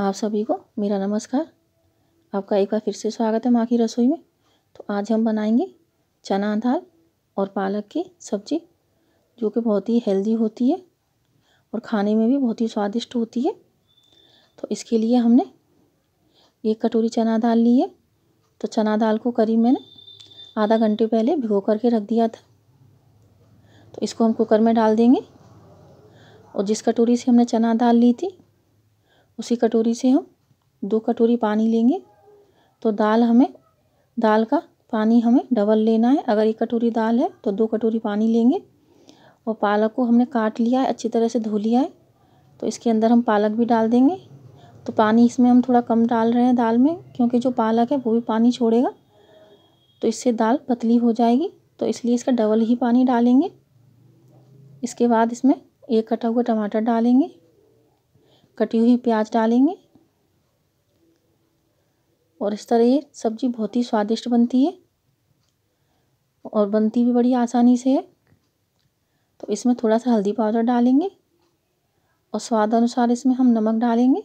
आप सभी को मेरा नमस्कार आपका एक बार फिर से स्वागत है माँ की रसोई में तो आज हम बनाएंगे चना दाल और पालक की सब्ज़ी जो कि बहुत ही हेल्दी होती है और खाने में भी बहुत ही स्वादिष्ट होती है तो इसके लिए हमने एक कटोरी चना दाल ली है तो चना दाल को करीब मैंने आधा घंटे पहले भिगो करके रख दिया था तो इसको हम कुकर में डाल देंगे और जिस कटोरी से हमने चना दाल ली थी उसी कटोरी से हम दो कटोरी पानी लेंगे तो दाल हमें दाल का पानी हमें डबल लेना है अगर एक कटोरी दाल है तो दो कटोरी पानी लेंगे और पालक को हमने काट लिया है अच्छी तरह से धो लिया है तो इसके अंदर हम पालक भी डाल देंगे तो पानी इसमें हम थोड़ा कम डाल रहे हैं दाल में क्योंकि जो पालक है वो भी पानी छोड़ेगा तो इससे दाल पतली हो जाएगी तो इसलिए इसका डबल ही पानी डालेंगे इसके बाद इसमें एक कटा हुआ टमाटर डालेंगे कटी हुई प्याज डालेंगे और इस तरह ये सब्ज़ी बहुत ही स्वादिष्ट बनती है और बनती भी बड़ी आसानी से है तो इसमें थोड़ा सा हल्दी पाउडर डालेंगे और स्वाद अनुसार इसमें हम नमक डालेंगे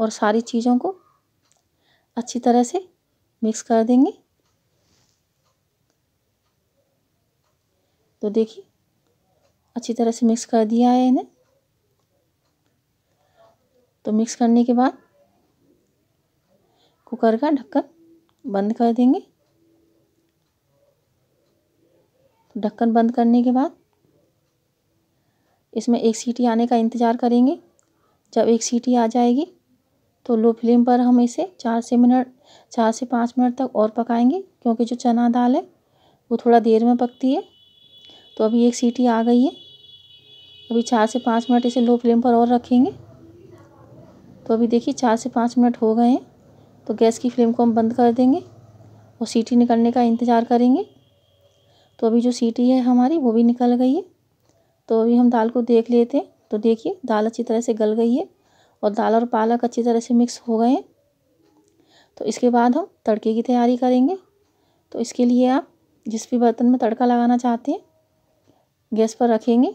और सारी चीज़ों को अच्छी तरह से मिक्स कर देंगे तो देखिए अच्छी तरह से मिक्स कर दिया है इन्हें तो मिक्स करने के बाद कुकर का ढक्कन बंद कर देंगे तो ढक्कन बंद करने के बाद इसमें एक सीटी आने का इंतज़ार करेंगे जब एक सीटी आ जाएगी तो लो फ्लेम पर हम इसे चार से मिनट चार से पाँच मिनट तक और पकाएंगे क्योंकि जो चना दाल है वो थोड़ा देर में पकती है तो अभी एक सीटी आ गई है अभी चार से पाँच मिनट इसे लो फ्लेम पर और रखेंगे तो अभी देखिए चार से पाँच मिनट हो गए हैं तो गैस की फ्लेम को हम बंद कर देंगे और सीटी निकलने का इंतज़ार करेंगे तो अभी जो सीटी है हमारी वो भी निकल गई है तो अभी हम दाल को देख लेते हैं तो देखिए दाल अच्छी तरह से गल गई है और दाल और पालक अच्छी तरह से मिक्स हो गए हैं तो इसके बाद हम तड़के की तैयारी करेंगे तो इसके लिए आप जिस भी बर्तन में तड़का लगाना चाहते हैं गैस पर रखेंगे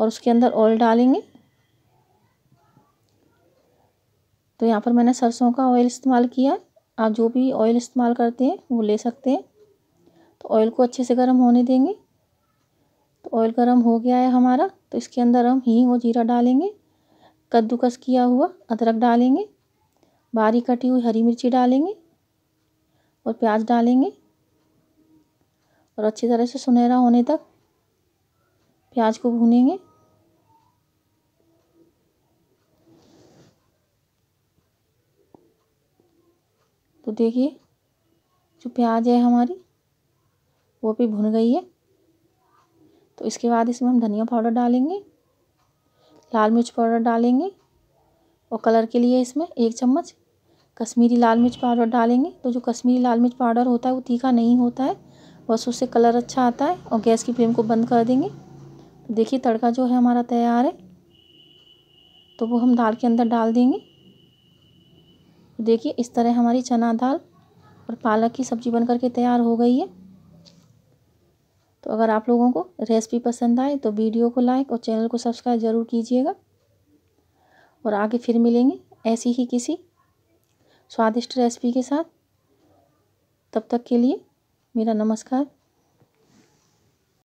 और उसके अंदर ऑयल डालेंगे तो यहाँ पर मैंने सरसों का ऑयल इस्तेमाल किया आप जो भी ऑयल इस्तेमाल करते हैं वो ले सकते हैं तो ऑयल को अच्छे से गर्म होने देंगे तो ऑयल गर्म हो गया है हमारा तो इसके अंदर हम हींग और जीरा डालेंगे कद्दूकस किया हुआ अदरक डालेंगे बारीक कटी हुई हरी मिर्ची डालेंगे और प्याज डालेंगे और अच्छी तरह से सुनहरा होने तक प्याज को भूनेंगे तो देखिए जो प्याज है हमारी वो भी भुन गई है तो इसके बाद इसमें हम धनिया पाउडर डालेंगे लाल मिर्च पाउडर डालेंगे और कलर के लिए इसमें एक चम्मच कश्मीरी लाल मिर्च पाउडर डालेंगे तो जो कश्मीरी लाल मिर्च पाउडर होता है वो तीखा नहीं होता है बस उससे कलर अच्छा आता है और गैस की फ्लेम को बंद कर देंगे तो देखिए तड़का जो है हमारा तैयार है तो वो हम दाल के अंदर डाल देंगे देखिए इस तरह हमारी चना दाल और पालक की सब्ज़ी बनकर के तैयार हो गई है तो अगर आप लोगों को रेसिपी पसंद आए तो वीडियो को लाइक और चैनल को सब्सक्राइब ज़रूर कीजिएगा और आगे फिर मिलेंगे ऐसी ही किसी स्वादिष्ट रेसिपी के साथ तब तक के लिए मेरा नमस्कार